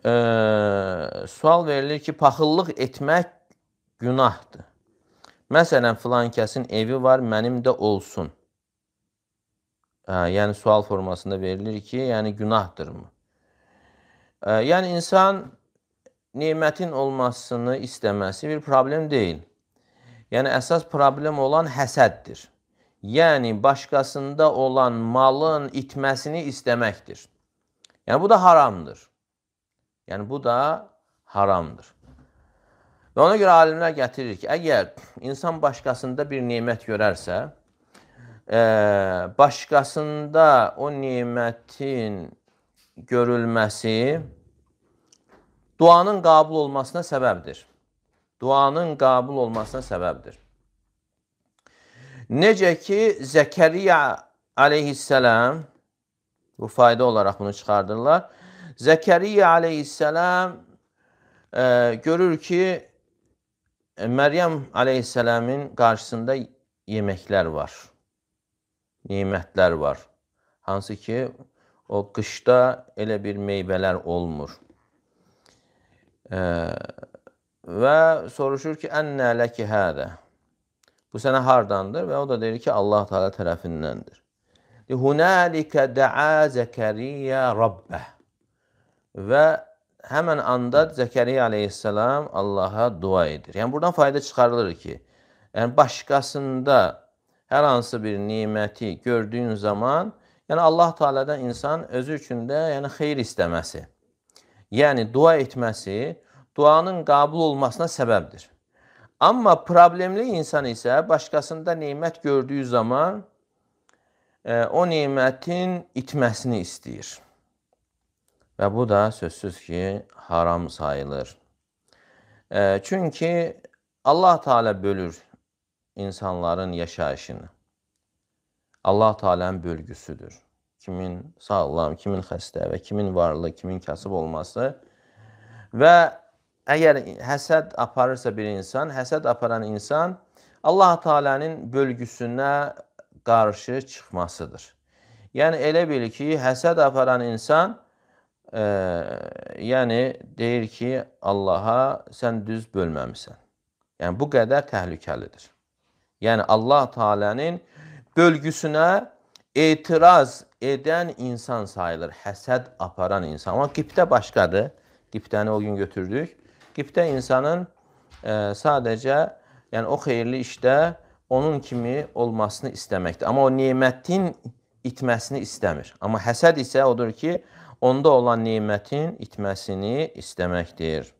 Ə, sual verilir ki, paxıllıq etmək günahdır. Məsələn, filan kəsin evi var, mənim də olsun. Ə, yəni sual formasında verilir ki, yəni günahdırmı? Ə, yəni insan nemətin olmasını istəməsi bir problem deyil. Yəni əsas problem olan həsəddir. Yəni başqasında olan malın itməsini istəməkdir. Yəni bu da haramdır. Yəni bu da haramdır. Və ona görə alimlər gətirir ki, əgər insan başqasında bir nemət görərsə, e, başqasında o nemətin görülməsi duanın qabul olmasına səbəbdir duanın qabul olmasına səbəbdir. Necə ki, Zəkəriya aleyhissələm, bu fayda olaraq bunu çıxardırlar, Zəkəriya aleyhissələm e, görür ki, Məryəm aleyhissələmin qarşısında yeməklər var, nimətlər var. Hansı ki, o qışda elə bir meyvələr olmur. E, və soruşur ki, ənnə ləki hədə. Bu sənə hardandır? Və o da deyir ki, Allah Teala tərəfindəndir. Hunəlikə də'a Zəkəriyyə Rabbə. Və həmən anda Zəkəriyyə aleyhissalam Allaha dua edir. Yəni, buradan fayda çıxarılır ki, yəni başqasında hər hansı bir niməti gördüyün zaman, yəni Allah Teala'dan insan özü üçün də yəni xeyir istəməsi, yəni dua etməsi, duanın qəbul olmasına səbəbdir. Amma problemli insan isə başqasında nemət gördüyü zaman e, o nemətin itməsini istəyir. Və bu da sözsüz ki, haram sayılır. E, çünki Allah Teala bölür insanların yaşayışını. Allah Teala'nın bölgüsüdür. Kimin sağlam, kimin xəstə və kimin varlı, kimin kasıb olması və əgər həsəd aparırsa bir insan, həsəd aparan insan Allah Taala'nın bölgüsünə qarşı çıxmasıdır. Yəni elə bil ki, həsəd aparan insan e, yəni deyir ki, Allaha sən düz bölməmisən. Yəni bu qədər təhlükəlidir. Yəni Allah Taala'nın bölgüsünə etiraz edən insan sayılır, həsəd aparan insan. Amma qibdə başqadır. Qibdəni o gün götürdük. Qibdə insanın ə, e, sadəcə, yəni o xeyirli işdə onun kimi olmasını istəməkdir. Amma o nemətin itməsini istəmir. Amma həsəd isə odur ki, onda olan nemətin itməsini istəməkdir.